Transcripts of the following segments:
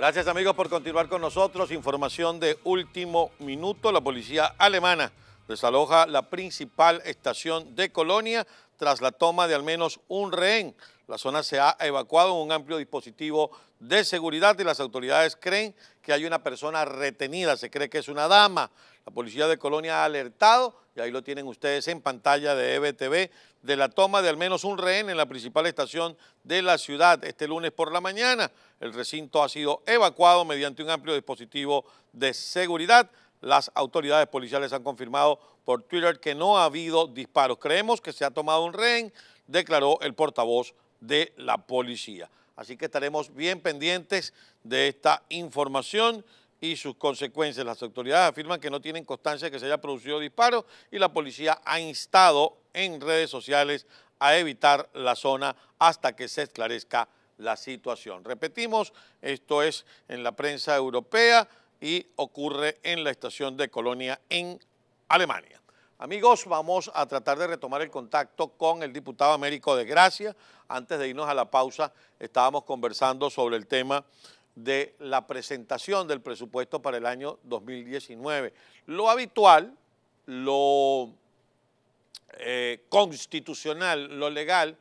Gracias amigos por continuar con nosotros. Información de último minuto. La policía alemana desaloja la principal estación de Colonia tras la toma de al menos un rehén. La zona se ha evacuado en un amplio dispositivo de seguridad y las autoridades creen que hay una persona retenida, se cree que es una dama. La policía de Colonia ha alertado, y ahí lo tienen ustedes en pantalla de EBTV, de la toma de al menos un rehén en la principal estación de la ciudad este lunes por la mañana. El recinto ha sido evacuado mediante un amplio dispositivo de seguridad las autoridades policiales han confirmado por Twitter que no ha habido disparos. Creemos que se ha tomado un rehén, declaró el portavoz de la policía. Así que estaremos bien pendientes de esta información y sus consecuencias. Las autoridades afirman que no tienen constancia de que se haya producido disparos y la policía ha instado en redes sociales a evitar la zona hasta que se esclarezca la situación. Repetimos, esto es en la prensa europea, y ocurre en la estación de Colonia en Alemania. Amigos, vamos a tratar de retomar el contacto con el diputado Américo de Gracia. Antes de irnos a la pausa, estábamos conversando sobre el tema de la presentación del presupuesto para el año 2019. Lo habitual, lo eh, constitucional, lo legal,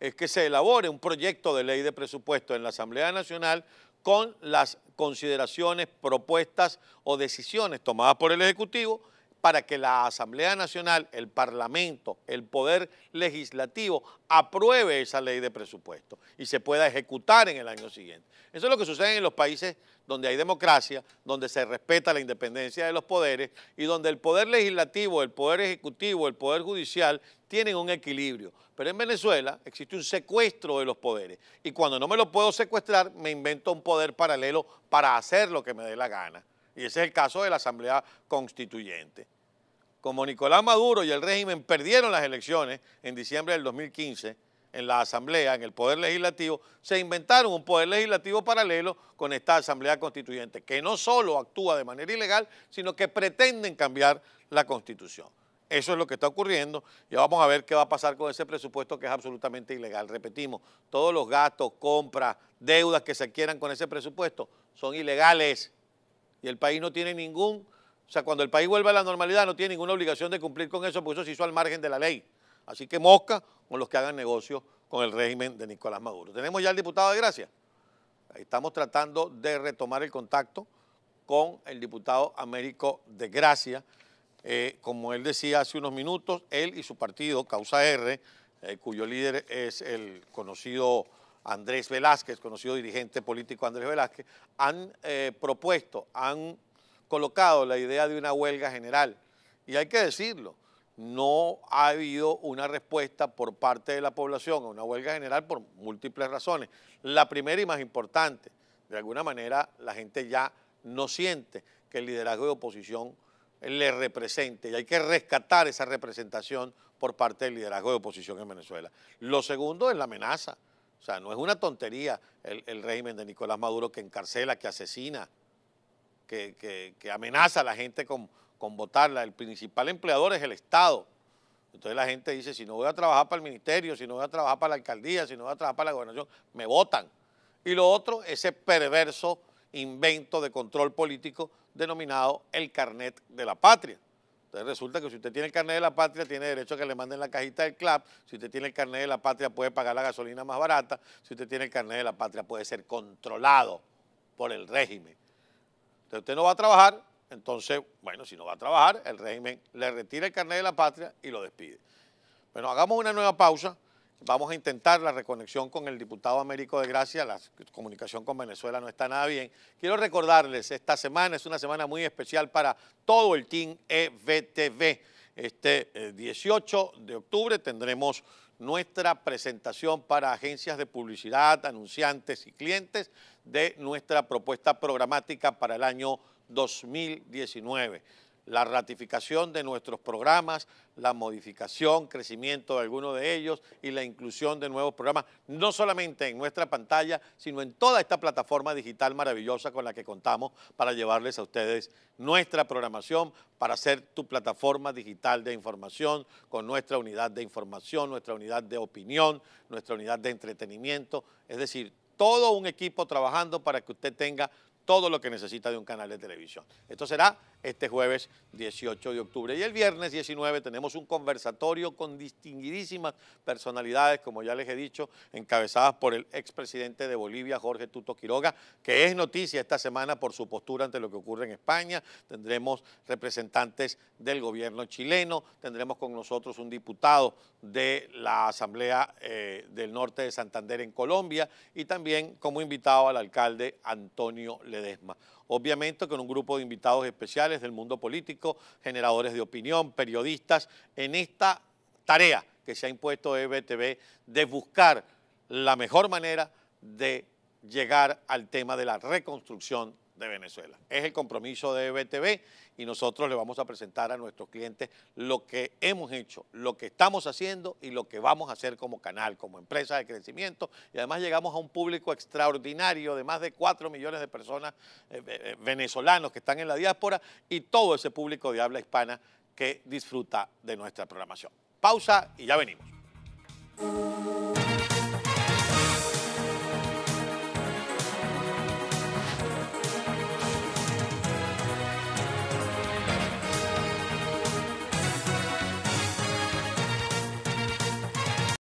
es que se elabore un proyecto de ley de presupuesto en la Asamblea Nacional con las consideraciones, propuestas o decisiones tomadas por el Ejecutivo para que la Asamblea Nacional, el Parlamento, el Poder Legislativo apruebe esa ley de presupuesto y se pueda ejecutar en el año siguiente. Eso es lo que sucede en los países donde hay democracia, donde se respeta la independencia de los poderes y donde el Poder Legislativo, el Poder Ejecutivo, el Poder Judicial tienen un equilibrio. Pero en Venezuela existe un secuestro de los poderes y cuando no me lo puedo secuestrar me invento un poder paralelo para hacer lo que me dé la gana. Y ese es el caso de la Asamblea Constituyente. Como Nicolás Maduro y el régimen perdieron las elecciones en diciembre del 2015 en la Asamblea, en el Poder Legislativo, se inventaron un Poder Legislativo paralelo con esta Asamblea Constituyente, que no solo actúa de manera ilegal, sino que pretenden cambiar la Constitución. Eso es lo que está ocurriendo. Y vamos a ver qué va a pasar con ese presupuesto que es absolutamente ilegal. Repetimos, todos los gastos, compras, deudas que se quieran con ese presupuesto son ilegales y el país no tiene ningún, o sea, cuando el país vuelva a la normalidad no tiene ninguna obligación de cumplir con eso, por eso se hizo al margen de la ley. Así que mosca con los que hagan negocio con el régimen de Nicolás Maduro. Tenemos ya al diputado de Gracia. estamos tratando de retomar el contacto con el diputado Américo de Gracia. Eh, como él decía hace unos minutos, él y su partido, Causa R, eh, cuyo líder es el conocido Andrés Velázquez, conocido dirigente político Andrés Velázquez, han eh, propuesto, han colocado la idea de una huelga general. Y hay que decirlo, no ha habido una respuesta por parte de la población a una huelga general por múltiples razones. La primera y más importante, de alguna manera la gente ya no siente que el liderazgo de oposición le represente y hay que rescatar esa representación por parte del liderazgo de oposición en Venezuela. Lo segundo es la amenaza. O sea, no es una tontería el, régimen de Nicolás Maduro que encarcela, que asesina, que, amenaza a la gente con, con votarla. El principal empleador es el Estado. Entonces la gente dice, si no voy a trabajar para el ministerio, si no voy a trabajar para la alcaldía, si no voy a trabajar para la gobernación, me votan. Y lo otro, ese perverso invento de control político denominado el carnet de la patria. Entonces resulta que si usted tiene el carnet de la patria, tiene derecho a que le manden la cajita del CLAP. Si usted tiene el carnet de la patria, puede pagar la gasolina más barata. Si usted tiene el carnet de la patria, puede ser controlado por el régimen. Entonces usted no va a trabajar, entonces, bueno, si no va a trabajar, el régimen le retira el carnet de la patria y lo despide. Bueno, hagamos una nueva pausa Vamos a intentar la reconexión con el diputado Américo de Gracia, la comunicación con Venezuela no está nada bien. Quiero recordarles, esta semana es una semana muy especial para todo el Team EVTV. Este 18 eh, de octubre tendremos nuestra presentación para agencias de publicidad, anunciantes y clientes de nuestra propuesta programática para el año 2019 la ratificación de nuestros programas, la modificación, crecimiento de algunos de ellos y la inclusión de nuevos programas, no solamente en nuestra pantalla, sino en toda esta plataforma digital maravillosa con la que contamos para llevarles a ustedes nuestra programación, para ser tu plataforma digital de información, con nuestra unidad de información, nuestra unidad de opinión, nuestra unidad de entretenimiento, es decir, todo un equipo trabajando para que usted tenga todo lo que necesita de un canal de televisión. Esto será este jueves 18 de octubre. Y el viernes 19 tenemos un conversatorio con distinguidísimas personalidades, como ya les he dicho, encabezadas por el expresidente de Bolivia, Jorge Tuto Quiroga, que es noticia esta semana por su postura ante lo que ocurre en España. Tendremos representantes del gobierno chileno, tendremos con nosotros un diputado de la Asamblea eh, del Norte de Santander en Colombia y también como invitado al alcalde Antonio Le Obviamente con un grupo de invitados especiales del mundo político, generadores de opinión, periodistas, en esta tarea que se ha impuesto EBTV de buscar la mejor manera de llegar al tema de la reconstrucción de Venezuela. Es el compromiso de BTV y nosotros le vamos a presentar a nuestros clientes lo que hemos hecho, lo que estamos haciendo y lo que vamos a hacer como canal, como empresa de crecimiento. Y además llegamos a un público extraordinario de más de 4 millones de personas eh, eh, eh, venezolanos que están en la diáspora y todo ese público de habla hispana que disfruta de nuestra programación. Pausa y ya venimos.